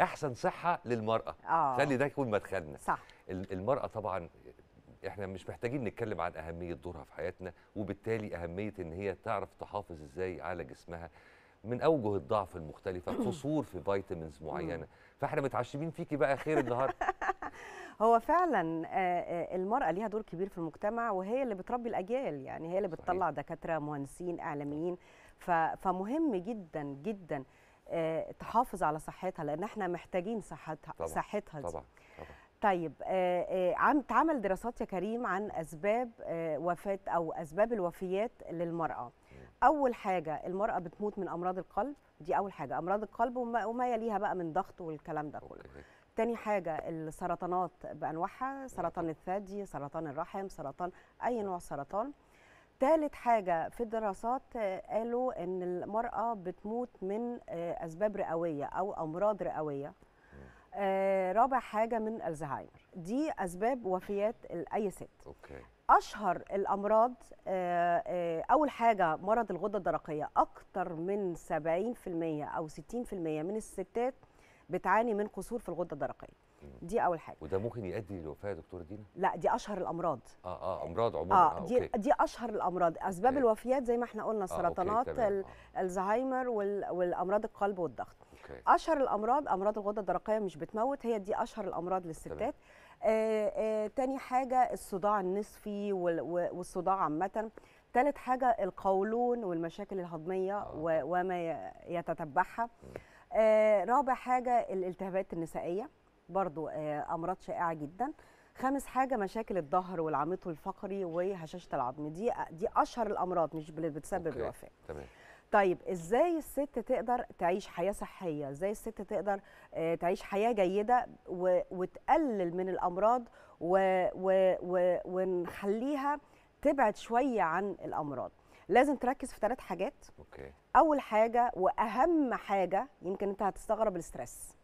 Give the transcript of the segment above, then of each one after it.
احسن صحه للمراه آه. خلي ده يكون مدخلنا صح المراه طبعا احنا مش محتاجين نتكلم عن اهميه دورها في حياتنا وبالتالي اهميه ان هي تعرف تحافظ ازاي على جسمها من اوجه الضعف المختلفه قصور في فيتامينز معينه فاحنا متعشمين فيكي بقى خير النهارده هو فعلا المرأة ليها دور كبير في المجتمع وهي اللي بتربي الأجيال يعني هي اللي بتطلع دكاترة مهندسين إعلاميين فمهم جدا جدا آه، تحافظ على صحتها لان احنا محتاجين صحتها طبعًا صحتها دي. طبعا طبعا طيب آه، آه، عم اتعمل دراسات يا كريم عن اسباب وفاه او اسباب الوفيات للمراه اول حاجه المراه بتموت من امراض القلب دي اول حاجه امراض القلب وما يليها بقى من ضغط والكلام ده كله تاني حاجه السرطانات بانواعها سرطان الثدي سرطان الرحم سرطان اي نوع سرطان ثالث حاجة في الدراسات آه، قالوا إن المرأة بتموت من آه، أسباب رئوية أو أمراض رئوية آه، رابع حاجة من الزهايمر دي أسباب وفيات أي ست أوكي. أشهر الأمراض أول حاجة مرض الغدة الدرقية أكتر من 70% أو 60% من الستات بتعاني من قصور في الغدة الدرقية دي اول حاجه وده ممكن يؤدي للوفاه يا دكتوره دينا لا دي اشهر الامراض اه اه امراض عموما اه, آه دي أوكي. دي اشهر الامراض اسباب الوفيات زي ما احنا قلنا آه، السرطانات آه الزهايمر وال... والامراض القلب والضغط أوكي. اشهر الامراض امراض الغده الدرقيه مش بتموت هي دي اشهر الامراض للستات آه آه تاني حاجه الصداع النصفي وال... والصداع عامه ثالث حاجه القولون والمشاكل الهضميه آه. وما يتتبعها آه رابع حاجه الالتهابات النسائيه برضو آه، امراض شائعه جدا خامس حاجه مشاكل الظهر والعميط الفقري وهشاشه العظم دي دي اشهر الامراض مش اللي بتسبب أوكي. الوفاه تمام طيب ازاي الست تقدر تعيش حياه صحيه ازاي الست تقدر آه، تعيش حياه جيده وتقلل من الامراض و... و... و... ونخليها تبعد شويه عن الامراض لازم تركز في ثلاث حاجات أوكي. اول حاجه واهم حاجه يمكن انت هتستغرب الاسترس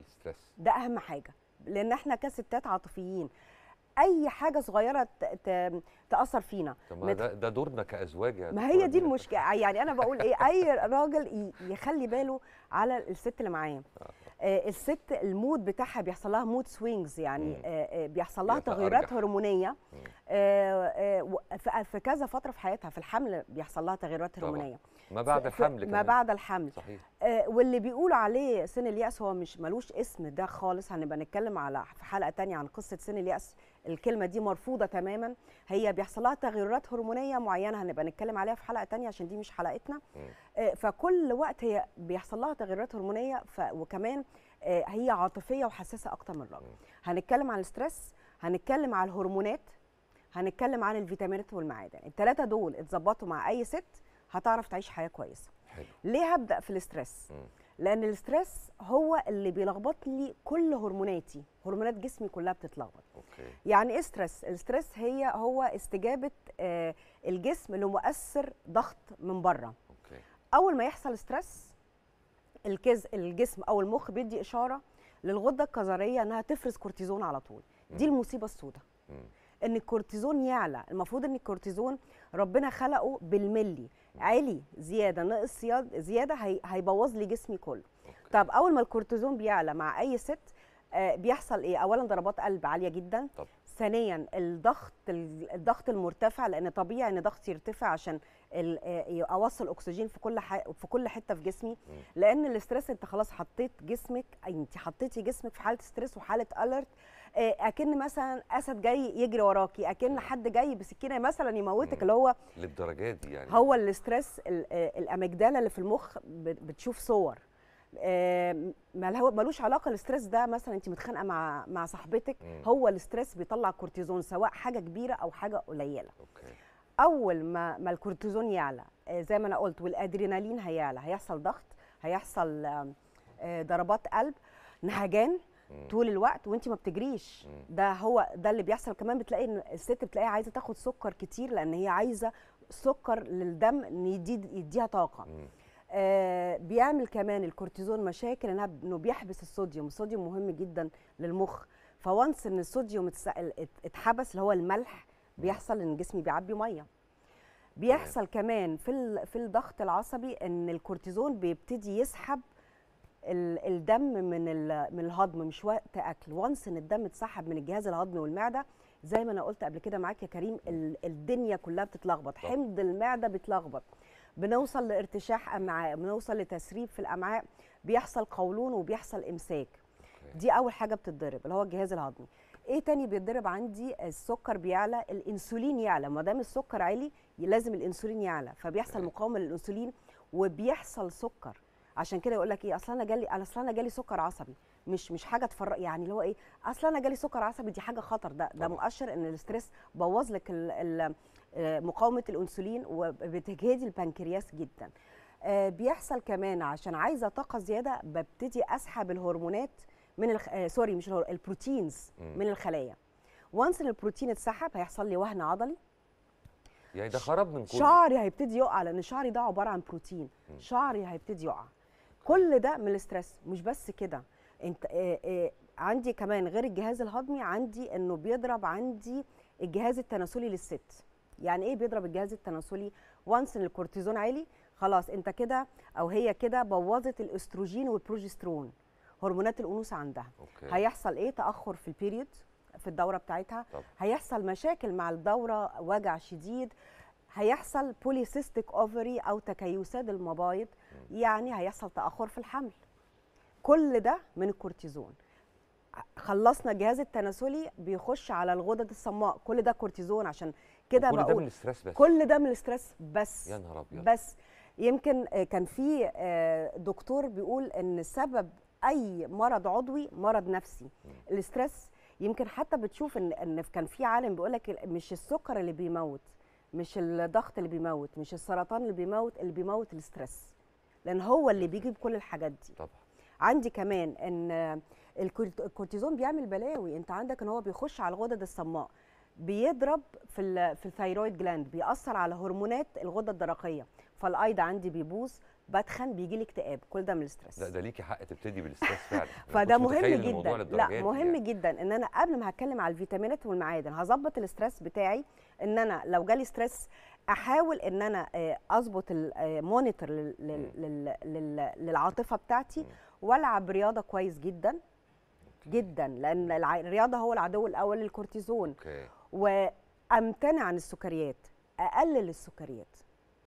الستريس ده اهم حاجه لان احنا كستات عاطفيين اي حاجه صغيره تاثر فينا طب مت... ده, ده دورنا كازواج يعني ما هي دي المشكله يعني انا بقول ايه اي راجل يخلي باله على الست اللي معاه آه. آه، الست المود بتاعها بيحصل لها مود سوينجز يعني آه، آه، بيحصل لها تغيرات هرمونيه في كذا فتره في حياتها في الحمل بيحصل لها تغيرات هرمونيه ما بعد الحمل كمان. ما بعد الحمل صحيح. واللي بيقولوا عليه سن الياس هو مش ملوش اسم ده خالص هنبقى نتكلم على في حلقه تانية عن قصه سن الياس الكلمه دي مرفوضه تماما هي بيحصل لها تغيرات هرمونيه معينه هنبقى نتكلم عليها في حلقه تانية عشان دي مش حلقتنا آه، فكل وقت هي بيحصل لها تغيرات هرمونيه وكمان آه، هي عاطفيه وحساسه اكتر من الراجل هنتكلم عن الستريس هنتكلم عن الهرمونات هنتكلم عن الفيتامينات والمعادن الثلاثه دول اتظبطوا مع اي ست هتعرف تعيش حياه كويسه حلو. ليه هبدا في الاسترس لان الاسترس هو اللي بيلخبط لي كل هرموناتي هرمونات جسمي كلها بتتلخبط أوكي. يعني ايه ستريس الاسترس هي هو استجابه آه الجسم لمؤثر ضغط من بره أوكي. اول ما يحصل ستريس الكز الجسم او المخ بيدي اشاره للغده الكظريه انها تفرز كورتيزون على طول دي المصيبه السوداء ان الكورتيزون يعلى المفروض ان الكورتيزون ربنا خلقه بالملي علي زياده نقص زياده هيبوظ لي جسمي كله طب اول ما الكورتيزون بيعلى مع اي ست آه، بيحصل ايه اولا ضربات قلب عاليه جدا طب. ثانيا الضغط الضغط المرتفع لان طبيعي ان ضغطي يرتفع عشان آه، اوصل اكسجين في كل في كل حته في جسمي لان الاسترس انت خلاص حطيت جسمك انت حطيتي جسمك في حاله ستريس وحاله اليرت آه، اكن مثلا اسد جاي يجري وراكي اكن نعم. حد جاي بسكينه مثلا يموتك اللي هو للدرجات دي يعني هو الاستريس آه، الاميجدالا اللي في المخ بتشوف صور آه، ملوش علاقه الاستريس ده مثلا انت متخانقه مع مع صاحبتك هو الاستريس بيطلع كورتيزون سواء حاجه كبيره او حاجه قليله أوكي. اول ما ما الكورتيزون يعلى زي ما انا قلت والادرينالين هيعلى هيحصل ضغط هيحصل ضربات قلب نهجان طول الوقت وانت ما بتجريش ده هو ده اللي بيحصل كمان بتلاقي ان الست بتلاقيها عايزه تاخد سكر كتير لان هي عايزه سكر للدم يديها طاقه آه بيعمل كمان الكورتيزون مشاكل انه بيحبس الصوديوم الصوديوم مهم جدا للمخ فوانس ان الصوديوم اتحبس اللي هو الملح بيحصل ان جسمي بيعبي ميه بيحصل كمان في في الضغط العصبي ان الكورتيزون بيبتدي يسحب الدم من من الهضم مش وقت اكل وانس ان الدم اتسحب من الجهاز الهضمي والمعده زي ما انا قلت قبل كده معاك يا كريم الدنيا كلها بتتلخبط حمض المعده بيتلخبط بنوصل لارتشاح امعاء بنوصل لتسريب في الامعاء بيحصل قولون وبيحصل امساك دي اول حاجه بتتضرب اللي هو الجهاز الهضمي ايه تاني بيتضرب عندي السكر بيعلى الانسولين يعلى ما دام السكر عالي لازم الانسولين يعلى فبيحصل مقاومه للانسولين وبيحصل سكر عشان كده يقول لك ايه اصل انا جالي اصل انا جالي سكر عصبي مش مش حاجه تفرق يعني اللي هو ايه اصل انا جالي سكر عصبي دي حاجه خطر ده ده مؤشر ان الاستريس بوظ لك آه، مقاومه الانسولين وبتجهدي البنكرياس جدا آه، بيحصل كمان عشان عايزه طاقه زياده ببتدي اسحب الهرمونات من الخ... آه سوري مش الهر... البروتينز من الخلايا وانس البروتين اتسحب هيحصل لي وهن عضلي يعني ده خرب من كله شعري هيبتدي يقع لان شعري ده عباره عن بروتين شعري هيبتدي يقع كل ده من الاسترس مش بس كده انت آآ آه، آآ آه، عندي كمان غير الجهاز الهضمي عندي انه بيضرب عندي الجهاز التناسلي للست يعني ايه بيضرب الجهاز التناسلي وانس ان الكورتيزون عالي خلاص انت كده او هي كده بوظت الاستروجين والبروجسترون هرمونات الانوثه عندها أوكي. هيحصل ايه تاخر في البيريود في الدوره بتاعتها طب. هيحصل مشاكل مع الدوره وجع شديد هيحصل بوليسيستيك اوفري او تكيسات المبايض يعني هيحصل تاخر في الحمل كل ده من الكورتيزون خلصنا الجهاز التناسلي بيخش على الغدد الصماء كل ده كورتيزون عشان كده بقول كل ده من الاسترس بس كل ده من الاسترس بس يا نهار ابيض بس يمكن آه، كان في آه، دكتور بيقول ان سبب اي مرض عضوي مرض نفسي الاسترس يمكن حتى بتشوف ان كان في عالم بيقول لك مش السكر اللي بيموت مش الضغط اللي بيموت مش السرطان اللي بيموت اللي بيموت الاسترس لان هو اللي بيجيب كل الحاجات دي طبعا عندي كمان ان الكورتيزون بيعمل بلاوي انت عندك ان هو بيخش على الغدد الصماء بيضرب في في الثيرويد جلاند بيأثر على هرمونات الغدة الدرقية فالايض عندي بيبوظ بتخن بيجي لي اكتئاب كل ده من الاسترس لا ده ليكي حق تبتدي بالاسترس فعلا فده مهم جدا لا مهم يعني. جدا ان انا قبل ما هتكلم على الفيتامينات والمعادن هظبط الاسترس بتاعي ان انا لو جالي ستريس احاول ان انا آه، اظبط المونيتور آه، للعاطفه بتاعتي والعب رياضه كويس جدا جدا لان الرياضه هو العدو الاول للكورتيزون وامتنع عن السكريات اقلل السكريات